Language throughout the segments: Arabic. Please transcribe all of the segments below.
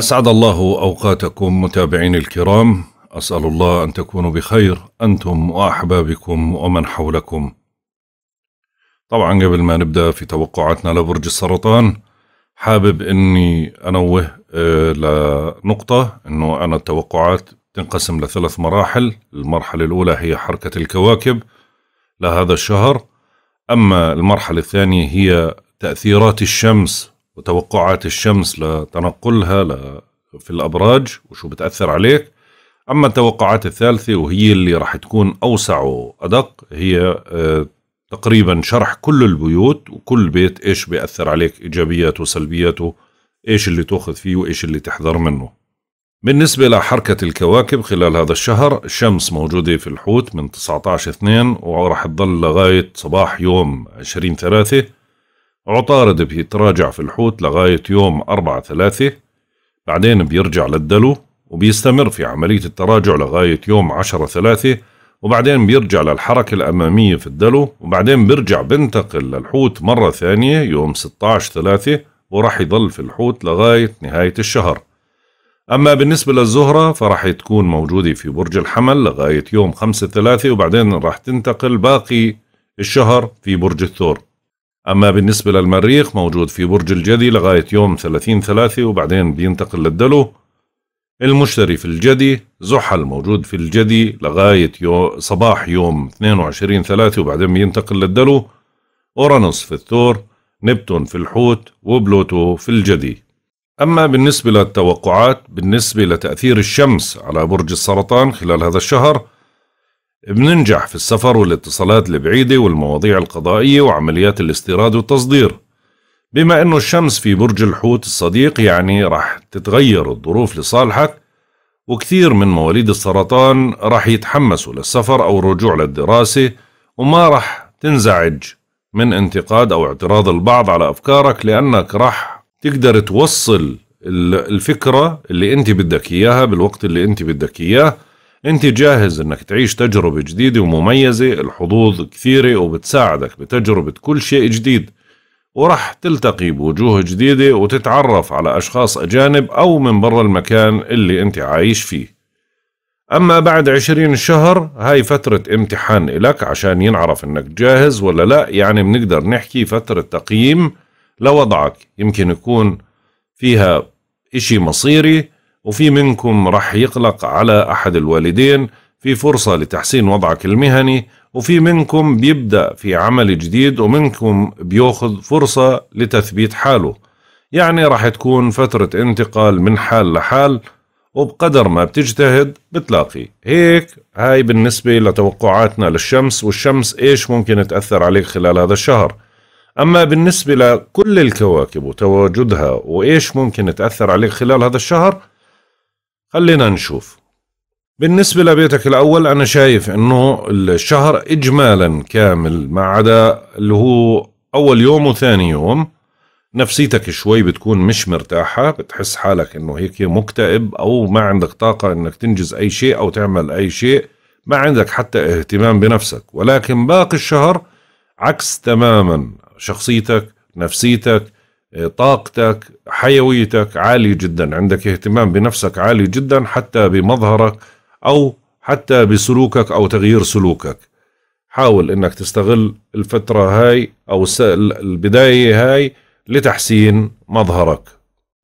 أسعد الله أوقاتكم متابعين الكرام أسأل الله أن تكونوا بخير أنتم وأحبابكم ومن حولكم طبعا قبل ما نبدأ في توقعاتنا لبرج السرطان حابب أني أنوه آه، لنقطة أنه أنا التوقعات تنقسم لثلاث مراحل المرحلة الأولى هي حركة الكواكب لهذا الشهر أما المرحلة الثانية هي تأثيرات الشمس وتوقعات الشمس لتنقلها في الأبراج وشو بتأثر عليك أما التوقعات الثالثة وهي اللي راح تكون أوسع وأدق هي آه، تقريبا شرح كل البيوت وكل بيت إيش بيأثر عليك إيجابياته وسلبياته إيش اللي تأخذ فيه وإيش اللي تحذر منه بالنسبة لحركة الكواكب خلال هذا الشهر الشمس موجودة في الحوت من 19 2 وراح تظل لغاية صباح يوم 20 3 عطارد بيتراجع في الحوت لغاية يوم أربعة ثلاثة بعدين بيرجع للدلو وبيستمر في عملية التراجع لغاية يوم عشرة ثلاثة وبعدين بيرجع للحركة الأمامية في الدلو وبعدين بيرجع بنتقل للحوت مرة ثانية يوم 16 ثلاثة وراح يضل في الحوت لغاية نهاية الشهر أما بالنسبة للزهرة فراح تكون موجودة في برج الحمل لغاية يوم 5 ثلاثة وبعدين راح تنتقل باقي الشهر في برج الثور أما بالنسبة للمريخ موجود في برج الجدي لغاية يوم 30 ثلاثة وبعدين بينتقل للدلو المشتري في الجدي زحل موجود في الجدي لغاية يو صباح يوم 22 ثلاثة وبعدين بينتقل للدلو أورانوس في الثور نبتون في الحوت وبلوتو في الجدي أما بالنسبة للتوقعات بالنسبة لتأثير الشمس على برج السرطان خلال هذا الشهر بننجح في السفر والاتصالات البعيدة والمواضيع القضائية وعمليات الاستيراد والتصدير بما أنه الشمس في برج الحوت الصديق يعني رح تتغير الظروف لصالحك وكثير من مواليد السرطان رح يتحمسوا للسفر أو الرجوع للدراسة وما رح تنزعج من انتقاد أو اعتراض البعض على أفكارك لأنك رح تقدر توصل الفكرة اللي أنت بدك إياها بالوقت اللي أنت بدك إياه انت جاهز انك تعيش تجربة جديدة ومميزة الحظوظ كثيرة وبتساعدك بتجربة كل شيء جديد ورح تلتقي بوجوه جديدة وتتعرف على أشخاص أجانب أو من برا المكان اللي أنت عايش فيه أما بعد عشرين شهر هاي فترة امتحان إلك عشان ينعرف إنك جاهز ولا لا يعني بنقدر نحكي فترة تقييم لوضعك يمكن يكون فيها إشي مصيري وفي منكم رح يقلق على أحد الوالدين في فرصة لتحسين وضعك المهني وفي منكم بيبدأ في عمل جديد ومنكم بياخذ فرصة لتثبيت حاله يعني رح تكون فترة انتقال من حال لحال وبقدر ما بتجتهد بتلاقي هيك هاي بالنسبة لتوقعاتنا للشمس والشمس ايش ممكن تأثر عليك خلال هذا الشهر أما بالنسبة لكل الكواكب وتواجدها وإيش ممكن تأثر عليك خلال هذا الشهر خلينا نشوف بالنسبة لبيتك الأول أنا شايف أنه الشهر إجمالا كامل ما عدا اللي هو أول يوم وثاني يوم نفسيتك شوي بتكون مش مرتاحة بتحس حالك أنه هيك مكتئب أو ما عندك طاقة أنك تنجز أي شيء أو تعمل أي شيء ما عندك حتى اهتمام بنفسك ولكن باقي الشهر عكس تماما شخصيتك نفسيتك آه، طاقتك حيويتك عالية جدا عندك اهتمام بنفسك عالي جدا حتى بمظهرك أو حتى بسلوكك أو تغيير سلوكك حاول أنك تستغل الفترة هاي أو البداية هاي لتحسين مظهرك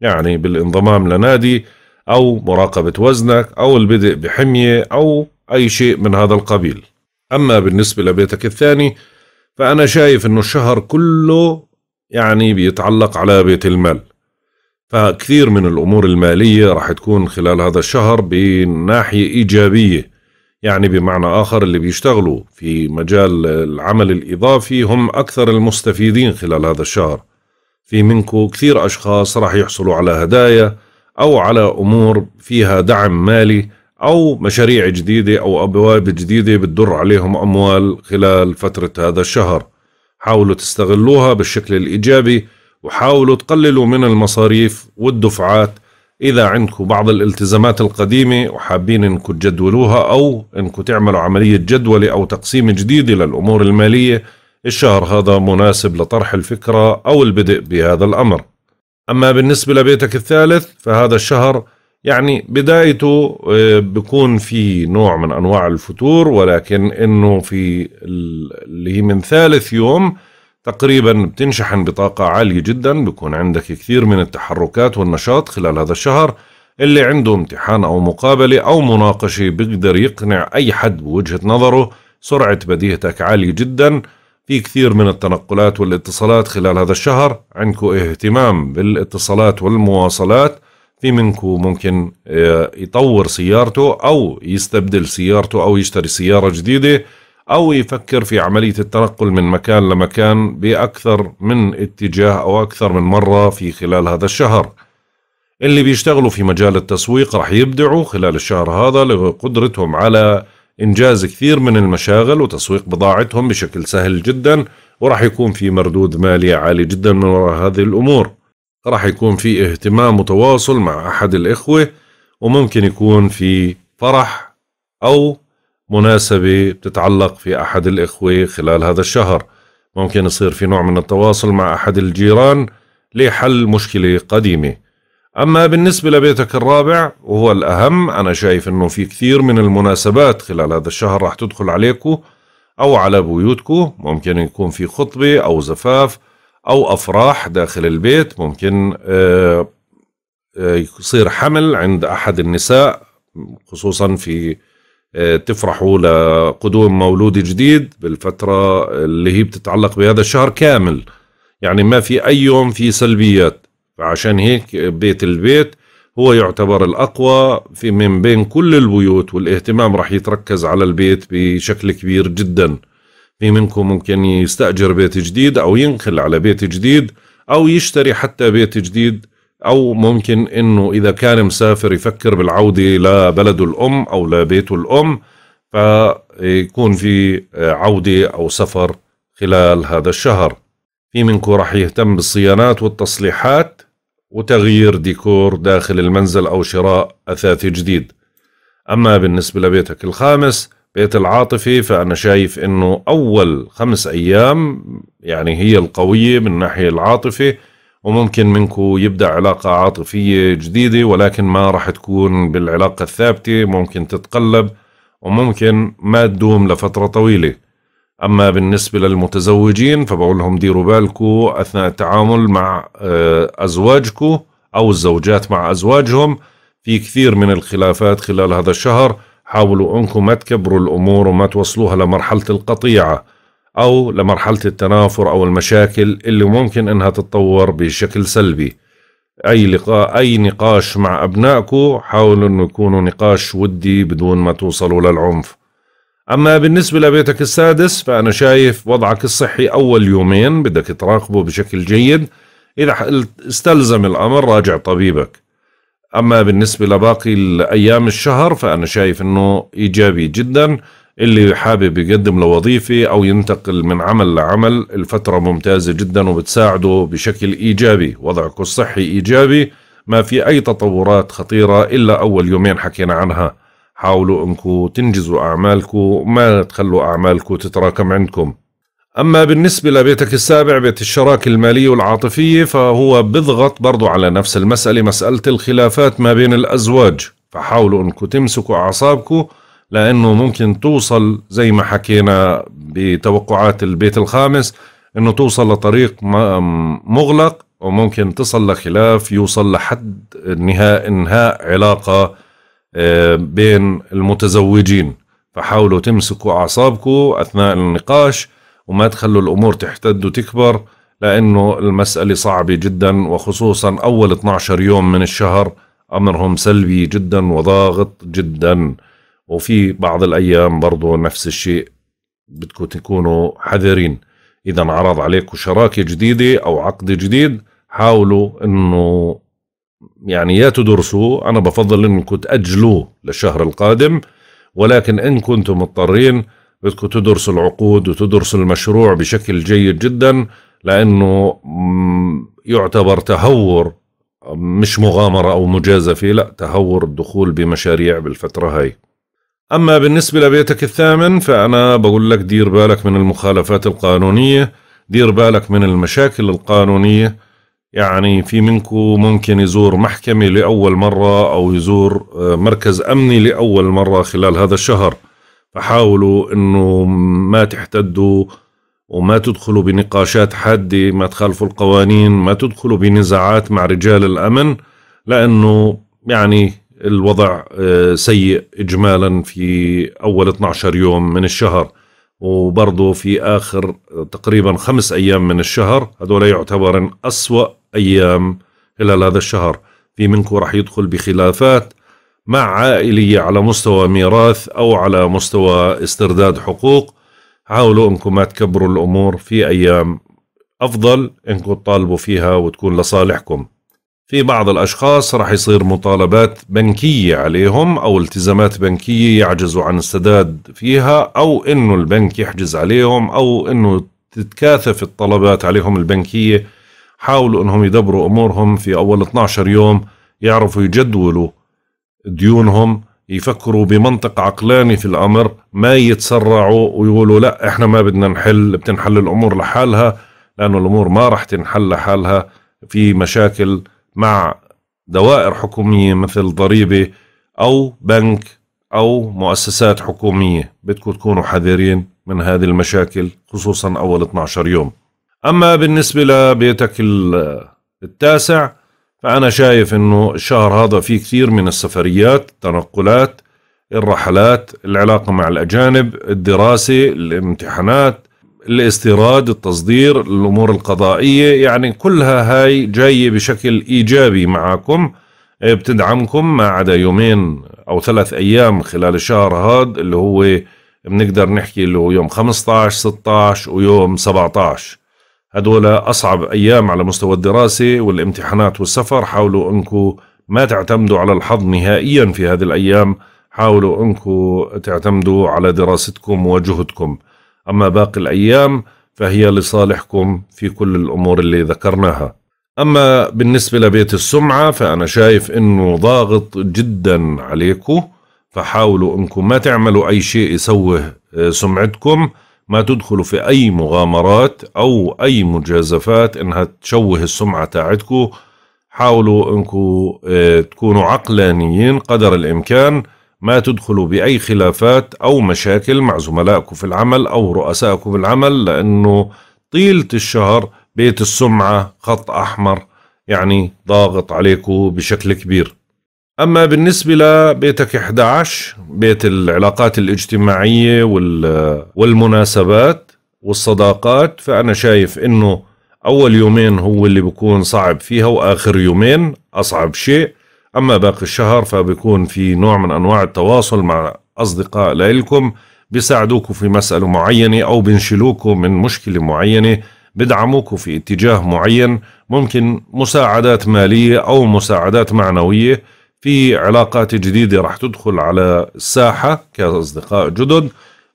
يعني بالانضمام لنادي أو مراقبة وزنك أو البدء بحمية أو أي شيء من هذا القبيل أما بالنسبة لبيتك الثاني فأنا شايف أنه الشهر كله يعني بيتعلق على بيت المال فكثير من الأمور المالية راح تكون خلال هذا الشهر بناحية إيجابية يعني بمعنى آخر اللي بيشتغلوا في مجال العمل الإضافي هم أكثر المستفيدين خلال هذا الشهر في منكم كثير أشخاص راح يحصلوا على هدايا أو على أمور فيها دعم مالي أو مشاريع جديدة أو أبواب جديدة بتدر عليهم أموال خلال فترة هذا الشهر حاولوا تستغلوها بالشكل الإيجابي وحاولوا تقللوا من المصاريف والدفعات إذا عندكم بعض الالتزامات القديمة وحابين إنكم تجدولوها أو إنكم تعملوا عملية جدولة أو تقسيم جديد للأمور المالية الشهر هذا مناسب لطرح الفكرة أو البدء بهذا الأمر أما بالنسبة لبيتك الثالث فهذا الشهر يعني بدايته آه، بيكون في نوع من انواع الفتور ولكن انه في اللي هي من ثالث يوم تقريبا بتنشحن بطاقة عالية جدا بيكون عندك كثير من التحركات والنشاط خلال هذا الشهر اللي عنده امتحان أو مقابلة أو مناقشة بيقدر يقنع أي حد بوجهة نظره سرعة بديهتك عالية جدا في كثير من التنقلات والاتصالات خلال هذا الشهر عندكم اهتمام بالاتصالات والمواصلات في منكم ممكن آه، يطور سيارته أو يستبدل سيارته أو يشتري سيارة جديدة أو يفكر في عملية التنقل من مكان لمكان بأكثر من اتجاه أو أكثر من مرة في خلال هذا الشهر اللي بيشتغلوا في مجال التسويق رح يبدعوا خلال الشهر هذا لقدرتهم على إنجاز كثير من المشاغل وتسويق بضاعتهم بشكل سهل جدا ورح يكون في مردود مالي عالي جدا من وراء هذه الأمور راح يكون في اهتمام وتواصل مع أحد الإخوة وممكن يكون في فرح أو مناسبة بتتعلق في أحد الإخوة خلال هذا الشهر ممكن يصير في نوع من التواصل مع أحد الجيران لحل مشكلة قديمة أما بالنسبة لبيتك الرابع وهو الأهم أنا شايف أنه في كثير من المناسبات خلال هذا الشهر راح تدخل عليكم أو على بيوتكم ممكن يكون في خطبة أو زفاف او افراح داخل البيت ممكن آه، آه، يصير حمل عند احد النساء خصوصا في آه، تفرحوا لقدوم مولود جديد بالفترة اللي هي بتتعلق بهذا الشهر كامل يعني ما في أي يوم في سلبيات فعشان هيك بيت البيت هو يعتبر الأقوى في من بين كل البيوت والاهتمام رح يتركز على البيت بشكل كبير جداً في منكم ممكن يستأجر بيت جديد أو ينقل على بيت جديد أو يشتري حتى بيت جديد أو ممكن إنه إذا كان مسافر يفكر بالعودة لبلده الأم أو لبيته الأم فيكون في عودة أو سفر خلال هذا الشهر في منكم راح يهتم بالصيانات والتصليحات وتغيير ديكور داخل المنزل أو شراء أثاث جديد أما بالنسبة لبيتك الخامس بيت العاطفي فأنا شايف أنه أول خمس أيام يعني هي القوية من ناحية العاطفة وممكن منكم يبدأ علاقة عاطفية جديدة ولكن ما راح تكون بالعلاقة الثابتة ممكن تتقلب وممكن ما تدوم لفترة طويلة أما بالنسبة للمتزوجين فبقول لهم ديروا بالكم أثناء التعامل مع آه، أزواجكم أو الزوجات مع أزواجهم في كثير من الخلافات خلال هذا الشهر حاولوا انكم ما تكبروا الامور وما توصلوها لمرحله القطيعه او لمرحله التنافر او المشاكل اللي ممكن انها تتطور بشكل سلبي اي لقاء اي نقاش مع ابنائكم حاولوا انه يكونوا نقاش ودي بدون ما توصلوا للعنف اما بالنسبه لبيتك السادس فانا شايف وضعك الصحي اول يومين بدك تراقبه بشكل جيد اذا استلزم الامر راجع طبيبك أما بالنسبة لباقي الأيام الشهر فأنا شايف أنه إيجابي جدا اللي حابب يقدم لوظيفة أو ينتقل من عمل لعمل الفترة ممتازة جدا وبتساعده بشكل إيجابي وضعك الصحي إيجابي ما في أي تطورات خطيرة إلا أول يومين حكينا عنها حاولوا أنكم تنجزوا أعمالكم وما تخلوا أعمالكم تتراكم عندكم أما بالنسبة لبيتك السابع بيت الشراكة المالية والعاطفية فهو بضغط برضو على نفس المسألة مسألة الخلافات ما بين الأزواج فحاولوا أنكم تمسكوا أعصابكم لأنه ممكن توصل زي ما حكينا بتوقعات البيت الخامس أنه توصل لطريق مغلق وممكن تصل لخلاف يوصل لحد انهاء انهاء علاقة آه، بين المتزوجين فحاولوا تمسكوا أعصابكم أثناء النقاش وما تخلوا الأمور تحتد وتكبر لأنه المسألة صعبة جدا وخصوصا أول 12 يوم من الشهر أمرهم سلبي جدا وضاغط جدا وفي بعض الأيام برضو نفس الشيء بدكم تكونوا حذرين إذا عرض عليكم شراكة جديدة أو عقد جديد حاولوا أنه يعني يا تدرسوا أنا بفضل أنكم تأجلوه للشهر القادم ولكن إن كنتم مضطرين بدكم تدرسوا العقود وتدرسوا المشروع بشكل جيد جدا لانه يعتبر تهور مش مغامرة أو مجازفة لا تهور الدخول بمشاريع بالفترة هاي أما بالنسبة لبيتك الثامن فأنا بقول لك دير بالك من المخالفات القانونية دير بالك من المشاكل القانونية يعني في منكو ممكن يزور محكمة لأول مرة أو يزور آه، مركز أمني لأول مرة خلال هذا الشهر فحاولوا انه ما تحتدوا وما تدخلوا بنقاشات حاده ما تخالفوا القوانين ما تدخلوا بنزاعات مع رجال الامن لانه يعني الوضع آه، سيء اجمالا في اول 12 يوم من الشهر وبرضه في اخر آه، تقريبا خمس ايام من الشهر هذول يعتبرن اسوا ايام خلال هذا الشهر في منكم راح يدخل بخلافات مع عائلية على مستوى ميراث أو على مستوى استرداد حقوق حاولوا أنكم ما تكبروا الأمور في أيام أفضل أنكم تطالبوا فيها وتكون لصالحكم في بعض الأشخاص راح يصير مطالبات بنكية عليهم أو التزامات بنكية يعجزوا عن السداد فيها أو أنه البنك يحجز عليهم أو أنه تتكاثف الطلبات عليهم البنكية حاولوا أنهم يدبروا أمورهم في أول 12 يوم يعرفوا يجدولوا ديونهم يفكروا بمنطق عقلاني في الامر ما يتسرعوا ويقولوا لا احنا ما بدنا نحل بتنحل الامور لحالها لانه الامور ما راح تنحل لحالها في مشاكل مع دوائر حكوميه مثل ضريبه او بنك او مؤسسات حكوميه بدكم تكونوا حذرين من هذه المشاكل خصوصا اول 12 يوم اما بالنسبه لبيتك التاسع فأنا شايف أنه الشهر هذا فيه كثير من السفريات التنقلات الرحلات العلاقة مع الأجانب الدراسة الامتحانات الاستيراد التصدير الأمور القضائية يعني كلها هاي جاية بشكل إيجابي معكم بتدعمكم ما عدا يومين أو ثلاث أيام خلال الشهر هاد اللي هو بنقدر نحكي اللي هو يوم 15 16 ويوم 17 هدول أصعب أيام على مستوى الدراسة والامتحانات والسفر حاولوا أنكم ما تعتمدوا على الحظ نهائيا في هذه الأيام حاولوا أنكم تعتمدوا على دراستكم وجهدكم أما باقي الأيام فهي لصالحكم في كل الأمور اللي ذكرناها أما بالنسبة لبيت السمعة فأنا شايف أنه ضاغط جدا عليكم فحاولوا أنكم ما تعملوا أي شيء يسوه آه، سمعتكم ما تدخلوا في أي مغامرات أو أي مجازفات إنها تشوه السمعة تاعتكو حاولوا إنكو آه، تكونوا عقلانيين قدر الإمكان ما تدخلوا بأي خلافات أو مشاكل مع زملائكم في العمل أو رؤسائكم في العمل لأنه طيلة الشهر بيت السمعة خط أحمر يعني ضاغط عليكم بشكل كبير أما بالنسبة لبيتك 11 بيت العلاقات الاجتماعية والمناسبات والصداقات فأنا شايف إنه أول يومين هو اللي بكون صعب فيها وآخر يومين أصعب شيء أما باقي الشهر فبكون في نوع من أنواع التواصل مع أصدقاء لإلكم بيساعدوكم في مسألة معينة أو بينشلوكم من مشكلة معينة بدعموكم في اتجاه معين ممكن مساعدات مالية أو مساعدات معنوية في علاقات جديدة راح تدخل على الساحة كأصدقاء جدد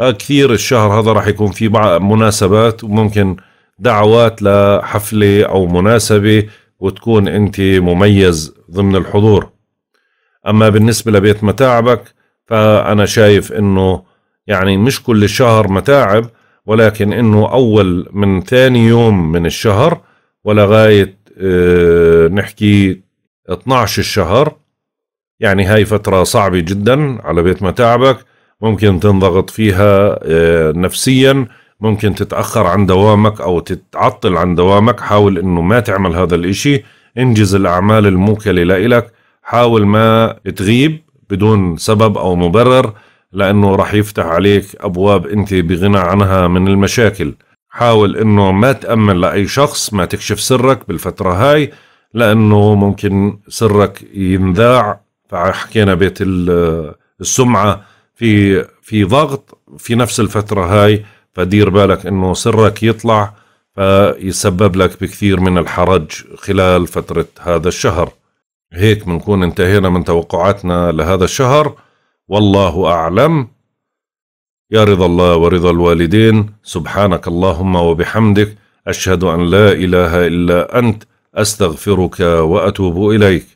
آه، كثير الشهر هذا راح يكون في بعض مناسبات وممكن دعوات لحفلة أو مناسبة وتكون أنت مميز ضمن الحضور أما بالنسبة لبيت متاعبك فأنا شايف أنه يعني مش كل الشهر متاعب ولكن أنه أول من ثاني يوم من الشهر ولغاية آه، نحكي 12 الشهر يعني هاي فترة صعبة جدا على بيت متاعبك ممكن تنضغط فيها آه، نفسيا ممكن تتأخر عن دوامك أو تتعطل عن دوامك حاول أنه ما تعمل هذا الإشي انجز الأعمال الموكلة لإلك حاول ما تغيب بدون سبب أو مبرر لأنه راح يفتح عليك أبواب أنت بغنى عنها من المشاكل حاول أنه ما تأمن لأي شخص ما تكشف سرك بالفترة هاي لأنه ممكن سرك ينذاع فحكينا بيت السمعه في في ضغط في نفس الفتره هاي فدير بالك انه سرك يطلع فيسبب لك بكثير من الحرج خلال فتره هذا الشهر هيك بنكون انتهينا من توقعاتنا لهذا الشهر والله اعلم يا رضا الله ورضا الوالدين سبحانك اللهم وبحمدك اشهد ان لا اله الا انت استغفرك واتوب اليك